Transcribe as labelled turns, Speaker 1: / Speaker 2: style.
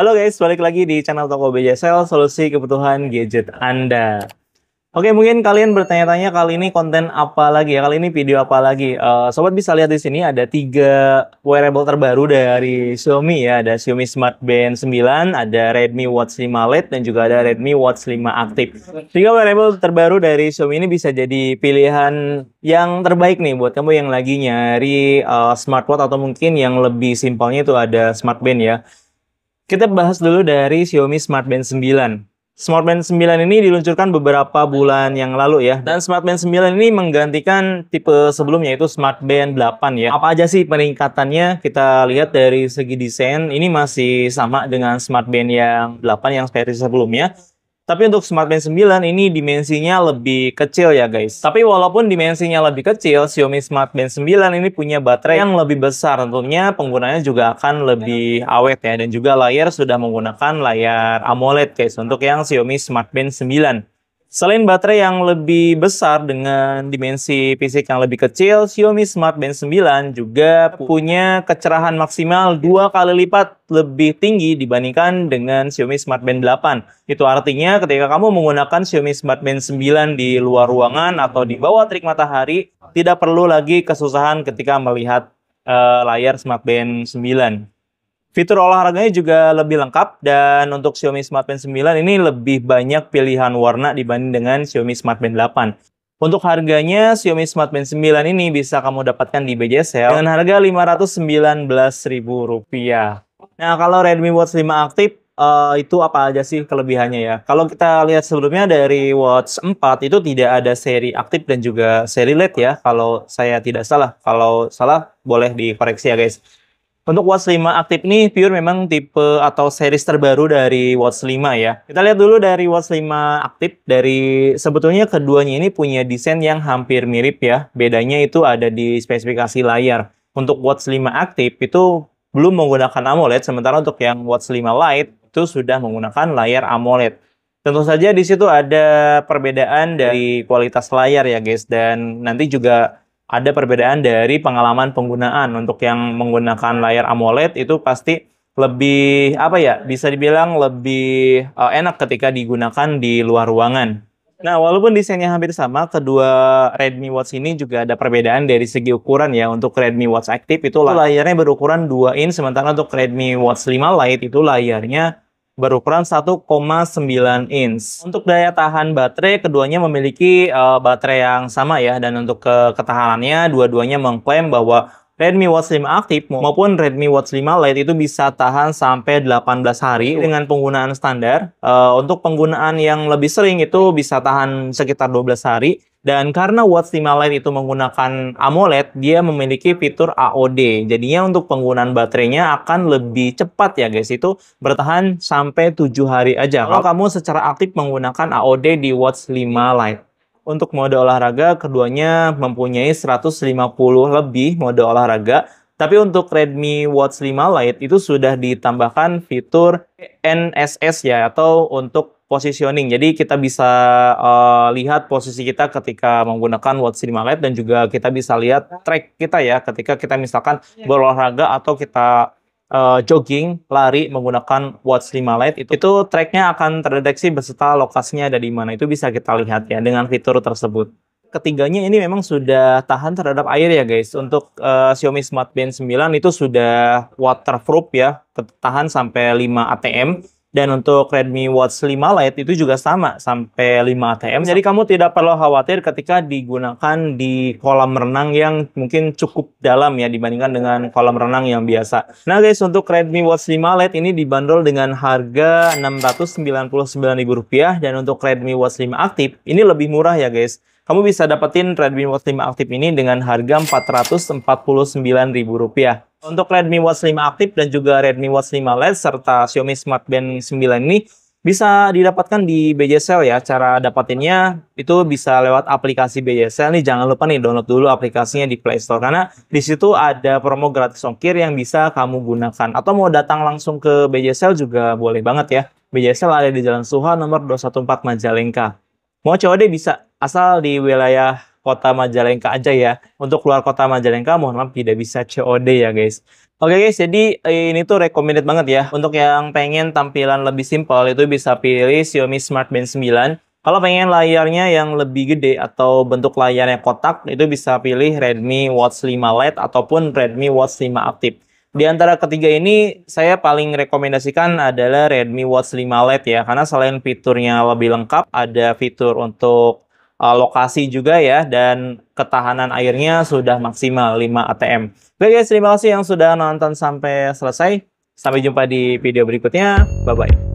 Speaker 1: Halo guys, balik lagi di channel Toko BJSL, solusi kebutuhan gadget Anda. Oke, mungkin kalian bertanya-tanya kali ini konten apa lagi ya? Kali ini video apa lagi? Uh, sobat bisa lihat di sini ada tiga wearable terbaru dari Xiaomi ya. Ada Xiaomi Smart Band 9, ada Redmi Watch 5 Lite dan juga ada Redmi Watch 5 Active. Tiga wearable terbaru dari Xiaomi ini bisa jadi pilihan yang terbaik nih buat kamu yang lagi nyari uh, smartwatch atau mungkin yang lebih simpelnya itu ada Smart Band ya. Kita bahas dulu dari Xiaomi Smart Band 9. Smart Band 9 ini diluncurkan beberapa bulan yang lalu ya. Dan Smart Band 9 ini menggantikan tipe sebelumnya yaitu Smart Band 8 ya. Apa aja sih peningkatannya? Kita lihat dari segi desain ini masih sama dengan Smart Band yang 8 yang seri sebelumnya. Tapi untuk SmartBand 9 ini dimensinya lebih kecil ya guys. Tapi walaupun dimensinya lebih kecil, Xiaomi SmartBand 9 ini punya baterai yang lebih besar. Tentunya penggunanya juga akan lebih awet ya. Dan juga layar sudah menggunakan layar AMOLED guys untuk yang Xiaomi SmartBand 9. Selain baterai yang lebih besar dengan dimensi fisik yang lebih kecil, Xiaomi Smart Band 9 juga punya kecerahan maksimal dua kali lipat lebih tinggi dibandingkan dengan Xiaomi Smart Band 8. Itu artinya ketika kamu menggunakan Xiaomi Smart Band 9 di luar ruangan atau di bawah terik matahari, tidak perlu lagi kesusahan ketika melihat uh, layar Smart Band 9. Fitur olahraganya juga lebih lengkap dan untuk Xiaomi Smart Band 9 ini lebih banyak pilihan warna dibanding dengan Xiaomi Smart Band 8. Untuk harganya, Xiaomi Smart Band 9 ini bisa kamu dapatkan di BJ dengan harga Rp519.000. Nah, kalau Redmi Watch 5 aktif, uh, itu apa aja sih kelebihannya ya? Kalau kita lihat sebelumnya dari Watch 4, itu tidak ada seri aktif dan juga seri LED ya, kalau saya tidak salah. Kalau salah, boleh dikoreksi ya guys. Untuk Watch 5 aktif ini Pure memang tipe atau series terbaru dari Watch 5 ya. Kita lihat dulu dari Watch 5 aktif dari sebetulnya keduanya ini punya desain yang hampir mirip ya. Bedanya itu ada di spesifikasi layar. Untuk Watch 5 aktif itu belum menggunakan AMOLED sementara untuk yang Watch 5 Lite itu sudah menggunakan layar AMOLED. Tentu saja di situ ada perbedaan dari kualitas layar ya guys dan nanti juga ada perbedaan dari pengalaman penggunaan. Untuk yang menggunakan layar AMOLED itu pasti lebih apa ya? Bisa dibilang lebih uh, enak ketika digunakan di luar ruangan. Nah, walaupun desainnya hampir sama, kedua Redmi Watch ini juga ada perbedaan dari segi ukuran ya. Untuk Redmi Watch Active itu layarnya berukuran 2 in, sementara untuk Redmi Watch 5 Lite itu layarnya berukuran 1,9 inch. Untuk daya tahan baterai, keduanya memiliki uh, baterai yang sama ya, dan untuk ke ketahanannya, dua-duanya mengklaim bahwa Redmi Watch 5 aktif maupun Redmi Watch 5 Lite itu bisa tahan sampai 18 hari dengan penggunaan standar. Uh, untuk penggunaan yang lebih sering itu bisa tahan sekitar 12 hari. Dan karena Watch 5 Lite itu menggunakan AMOLED, dia memiliki fitur AOD. Jadinya untuk penggunaan baterainya akan lebih cepat ya guys. Itu bertahan sampai 7 hari aja. Kalau kamu secara aktif menggunakan AOD di Watch 5 Lite. Untuk mode olahraga, keduanya mempunyai 150 lebih mode olahraga, tapi untuk Redmi Watch 5 Lite itu sudah ditambahkan fitur NSS ya atau untuk positioning. Jadi kita bisa uh, lihat posisi kita ketika menggunakan Watch 5 Lite dan juga kita bisa lihat track kita ya ketika kita misalkan iya. berolahraga atau kita uh, jogging, lari menggunakan watch 5 Lite itu, itu tracknya akan terdeteksi beserta lokasinya ada di mana. Itu bisa kita lihat ya dengan fitur tersebut. Ketiganya ini memang sudah tahan terhadap air ya guys. Untuk uh, Xiaomi Smart Band 9 itu sudah waterproof ya, tahan sampai 5 ATM dan untuk Redmi Watch 5 Lite itu juga sama sampai 5 ATM. Jadi kamu tidak perlu khawatir ketika digunakan di kolam renang yang mungkin cukup dalam ya dibandingkan dengan kolam renang yang biasa. Nah guys, untuk Redmi Watch 5 Lite ini dibanderol dengan harga Rp699.000 dan untuk Redmi Watch 5 Active ini lebih murah ya guys. Kamu bisa dapetin Redmi Watch 5 Active ini dengan harga Rp449.000. Untuk Redmi Watch 5 Active dan juga Redmi Watch 5 Lite serta Xiaomi Smart Band 9 ini bisa didapatkan di BJSL ya. Cara dapatinnya itu bisa lewat aplikasi BJSL nih. Jangan lupa nih download dulu aplikasinya di Play Store karena di situ ada promo gratis ongkir yang bisa kamu gunakan. Atau mau datang langsung ke BJSL juga boleh banget ya. BJSL ada di Jalan Suha nomor 214 Majalengka. Mau COD bisa asal di wilayah kota Majalengka aja ya. Untuk luar kota Majalengka mohon maaf tidak bisa COD ya guys. Oke okay guys, jadi eh, ini tuh recommended banget ya. Untuk yang pengen tampilan lebih simpel itu bisa pilih Xiaomi Smart Band 9. Kalau pengen layarnya yang lebih gede atau bentuk layarnya kotak, itu bisa pilih Redmi Watch 5 Lite ataupun Redmi Watch 5 Active. Di antara ketiga ini, saya paling rekomendasikan adalah Redmi Watch 5 Lite ya, karena selain fiturnya lebih lengkap, ada fitur untuk uh, lokasi juga ya dan ketahanan airnya sudah maksimal 5 ATM. Oke guys, terima kasih yang sudah nonton sampai selesai. Sampai jumpa di video berikutnya. Bye bye.